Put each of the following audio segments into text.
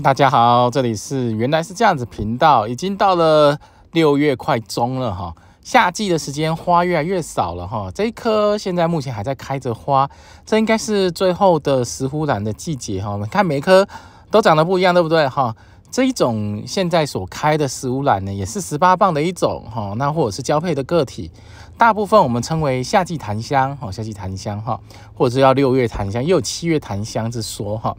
大家好，这里是原来是这样子频道，已经到了六月快中了哈，夏季的时间花越来越少了哈，这一棵现在目前还在开着花，这应该是最后的石斛兰的季节哈。我们看每一棵都长得不一样，对不对哈？这一种现在所开的石斛兰呢，也是十八磅的一种哈，那或者是交配的个体，大部分我们称为夏季檀香，哈，夏季檀香哈，或者是要六月檀香，也有七月檀香之说哈。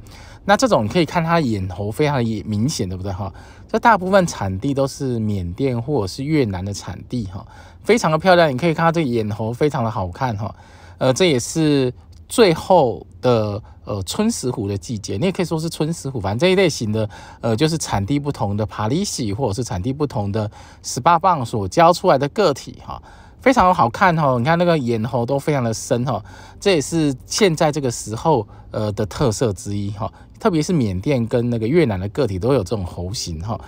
那这种你可以看它眼头非常的明显，对不对哈？这大部分产地都是缅甸或者是越南的产地哈，非常的漂亮。你可以看它这眼头非常的好看哈，呃，这也是最后的呃春石虎的季节，你也可以说是春石虎，反正这一类型的呃就是产地不同的帕利西或者是产地不同的十八棒所教出来的个体哈。非常好看哈，你看那个眼猴都非常的深哈，这也是现在这个时候呃的特色之一哈，特别是缅甸跟那个越南的个体都有这种猴型哈。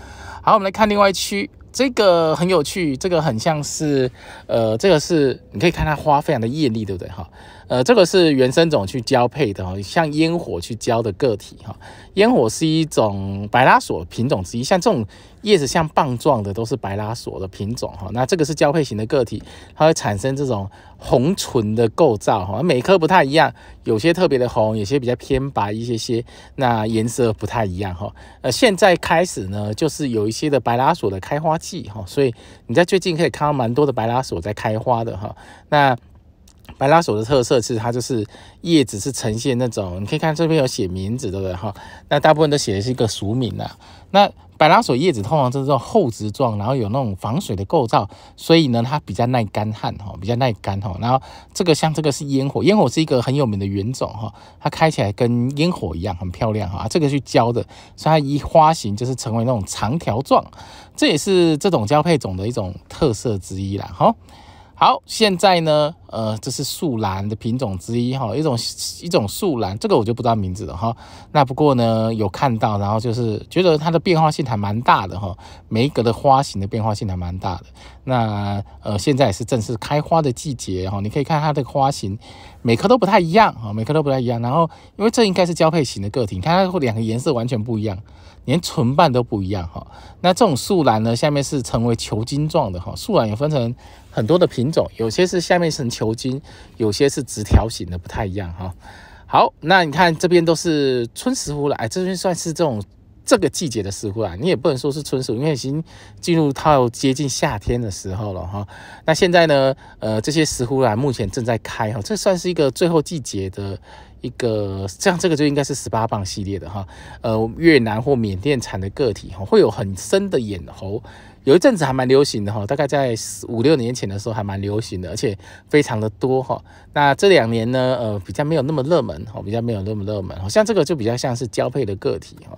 好，我们来看另外一区，这个很有趣，这个很像是呃，这个是你可以看它花非常的艳丽，对不对哈？呃，这个是原生种去交配的哈，像烟火去交的个体哈。烟火是一种白拉索品种之一，像这种叶子像棒状的都是白拉索的品种哈。那这个是交配型的个体，它会产生这种红唇的构造哈。每颗不太一样，有些特别的红，有些比较偏白一些些，那颜色不太一样哈。呃，现在开始呢，就是有一些的白拉索的开花季哈，所以你在最近可以看到蛮多的白拉索在开花的哈。那白拉索的特色是它就是叶子是呈现那种，你可以看这边有写名字，对不对哈？那大部分都写的是一个俗名啦。那白拉索叶子通常是这种厚直状，然后有那种防水的构造，所以呢它比较耐干旱哈，比较耐干哈。然后这个像这个是烟火，烟火是一个很有名的原种哈，它开起来跟烟火一样，很漂亮哈。这个是浇的，所以它一花型就是成为那种长条状，这也是这种交配种的一种特色之一啦哈。好，现在呢。呃，这是树兰的品种之一哈，一种一种树兰，这个我就不知道名字了哈。那不过呢，有看到，然后就是觉得它的变化性还蛮大的哈，每一格的花型的变化性还蛮大的。那呃，现在也是正式开花的季节哈，你可以看它的花型，每棵都不太一样啊，每棵都不太一样。然后因为这应该是交配型的个体，你看它两个颜色完全不一样，连唇瓣都不一样哈。那这种树兰呢，下面是成为球茎状的哈，树兰也分成很多的品种，有些是下面是球。球茎，有些是直条形的，不太一样哈。好，那你看这边都是春石斛了，哎，这边算是这种这个季节的石斛啊，你也不能说是春树，因为已经进入到接近夏天的时候了哈。那现在呢，呃，这些石斛啊，目前正在开哈，这算是一个最后季节的。一个像这个就应该是十八磅系列的哈，呃，越南或缅甸产的个体哈，会有很深的眼喉，有一阵子还蛮流行的哈，大概在五六年前的时候还蛮流行的，而且非常的多哈。那这两年呢，呃，比较没有那么热门哦，比较没有那么热门哦。像这个就比较像是交配的个体哈。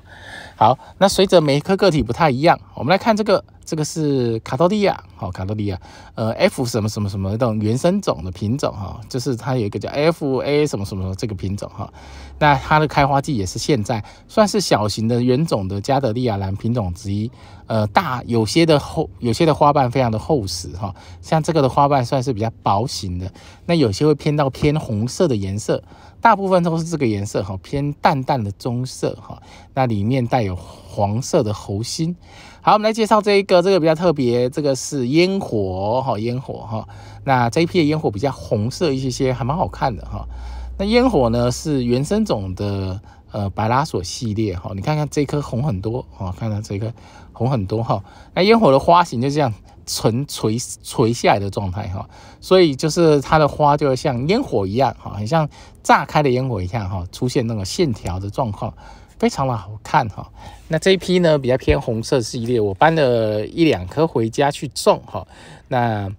好，那随着每一颗个体不太一样，我们来看这个。这个是卡多利亚，好，卡多利亚，呃，F 什么什么什么这种原生种的品种哈，就是它有一个叫 F A 什么什么这个品种哈，那它的开花季也是现在，算是小型的原种的加德利亚兰品种之一，呃，大有些的厚，有些的花瓣非常的厚实哈，像这个的花瓣算是比较薄型的，那有些会偏到偏红色的颜色，大部分都是这个颜色哈，偏淡淡的棕色哈，那里面带有黄色的喉心。好，我们来介绍这一个，这个比较特别，这个是烟火哈，烟火哈。那这一批的烟火比较红色一些些，还蛮好看的哈。那烟火呢是原生种的呃白拉索系列哈，你看看这颗红很多哦，看到这颗红很多哈。那烟火的花型就这样纯垂垂下来的状态哈，所以就是它的花就像烟火一样哈，很像炸开的烟火一样哈，出现那种线条的状况。非常的好看哈，那这一批呢比较偏红色系列，我搬了一两颗回家去种哈，那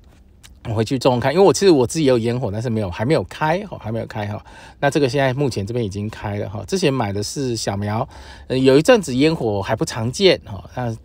我回去种看，因为我其实我自己有烟火，但是没有还没有开哈，还没有开哈，那这个现在目前这边已经开了哈，之前买的是小苗，有一阵子烟火还不常见哈，那。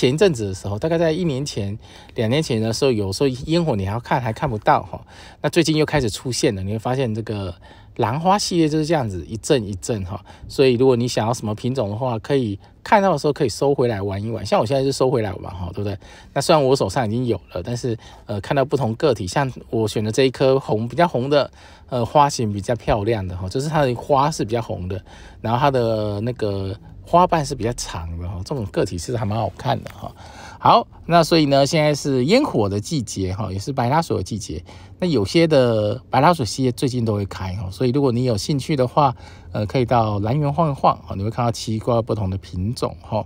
前一阵子的时候，大概在一年前、两年前的时候，有时候烟火你还要看，还看不到哈。那最近又开始出现了，你会发现这个兰花系列就是这样子一阵一阵哈。所以如果你想要什么品种的话，可以看到的时候可以收回来玩一玩。像我现在就收回来玩哈，对不对？那虽然我手上已经有了，但是呃，看到不同个体，像我选的这一颗红比较红的，呃，花型比较漂亮的哈，就是它的花是比较红的，然后它的那个。花瓣是比较长的哈，这种个体其还蛮好看的哈。好，那所以呢，现在是烟火的季节哈，也是白蜡索的季节。那有些的白蜡系列最近都会开哈，所以如果你有兴趣的话，呃，可以到兰园晃一晃你会看到奇怪不同的品种哈。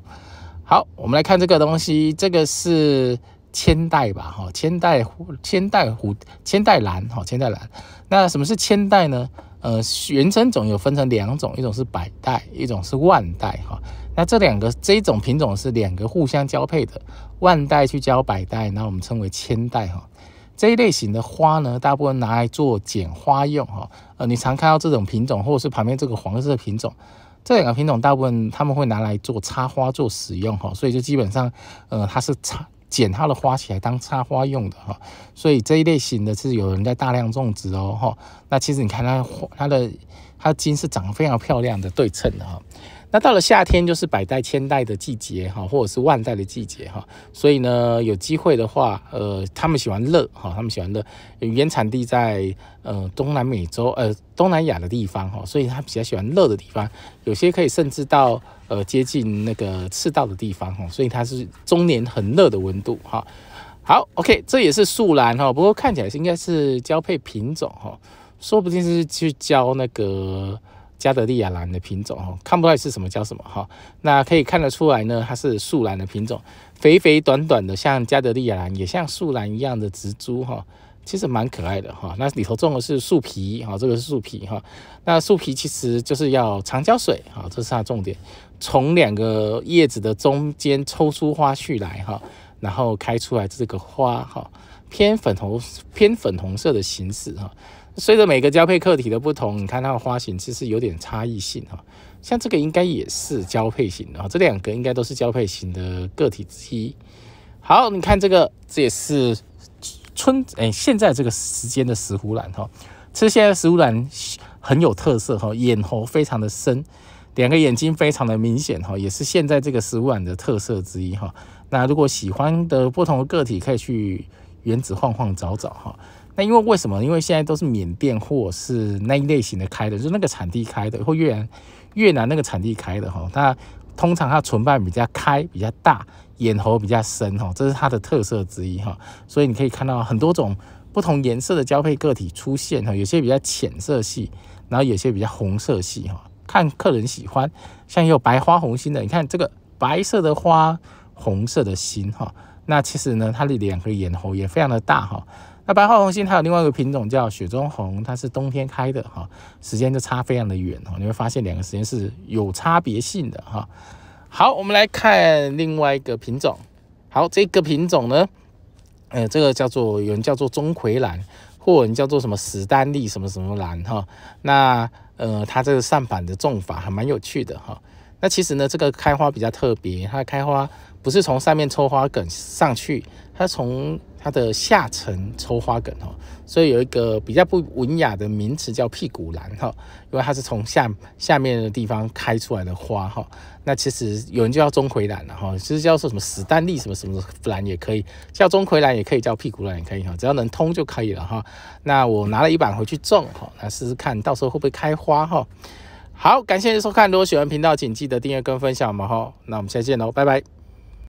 好，我们来看这个东西，这个是千代吧哈，千代湖、千代湖、千代兰哈，千代兰。那什么是千代呢？呃，原生种有分成两种，一种是百代，一种是万代哈。那这两个这一种品种是两个互相交配的，万代去交百代，那我们称为千代哈。这一类型的花呢，大部分拿来做剪花用哈。呃，你常看到这种品种，或者是旁边这个黄色品种，这两个品种大部分他们会拿来做插花做使用哈。所以就基本上，呃，它是插。剪它的花起来当插花用的哈，所以这一类型的是有人在大量种植哦哈。那其实你看它花，它的它的茎是长得非常漂亮的，对称的哈。那到了夏天就是百代千代的季节哈，或者是万代的季节哈，所以呢，有机会的话，呃，他们喜欢热哈，他们喜欢热，原产地在呃东南美洲呃东南亚的地方哈，所以他比较喜欢热的地方，有些可以甚至到呃接近那个赤道的地方哈，所以它是终年很热的温度哈。好，OK，这也是树兰哈，不过看起来是应该是交配品种哈，说不定是去交那个。加德利亚兰的品种哈，看不出来是什么叫什么哈，那可以看得出来呢，它是树兰的品种，肥肥短短的，像加德利亚兰也像树兰一样的植株哈，其实蛮可爱的哈，那里头种的是树皮哈，这个是树皮哈，那树皮其实就是要常浇水哈，这是它重点，从两个叶子的中间抽出花序来哈，然后开出来这个花哈，偏粉红偏粉红色的形式哈。随着每个交配个体的不同，你看它的花型其实有点差异性哈。像这个应该也是交配型的，这两个应该都是交配型的个体之一。好，你看这个，这也是春哎，现在这个时间的石斛兰哈。其实现在石斛兰很有特色哈，眼喉非常的深，两个眼睛非常的明显哈，也是现在这个石斛兰的特色之一哈。那如果喜欢的不同的个体，可以去园子晃晃找找哈。因为为什么？因为现在都是缅甸货，是那一类型的开的，就是那个产地开的，或越南越南那个产地开的哈。它通常它唇瓣比较开，比较大，眼喉比较深哈，这是它的特色之一哈。所以你可以看到很多种不同颜色的交配个体出现哈，有些比较浅色系，然后有些比较红色系哈。看客人喜欢，像也有白花红心的，你看这个白色的花，红色的心哈。那其实呢，它的两个眼喉也非常的大哈。那白花红心它有另外一个品种叫雪中红，它是冬天开的哈，时间就差非常的远哦，你会发现两个时间是有差别性的哈。好，我们来看另外一个品种。好，这个品种呢，呃，这个叫做有人叫做钟馗兰，或人叫做什么史丹利什么什么兰哈。那呃，它这个上板的种法还蛮有趣的哈。那其实呢，这个开花比较特别，它的开花不是从上面抽花梗上去，它从它的下层抽花梗哈，所以有一个比较不文雅的名词叫屁股兰哈，因为它是从下下面的地方开出来的花哈。那其实有人叫钟馗兰了哈，其实叫做什么史丹利什么什么兰也可以，叫钟馗兰也可以叫屁股兰也可以哈，只要能通就可以了哈。那我拿了一板回去种哈，那试试看到时候会不会开花哈。好，感谢收看，如果喜欢频道，请记得订阅跟分享嘛哈。那我们下次见喽，拜拜。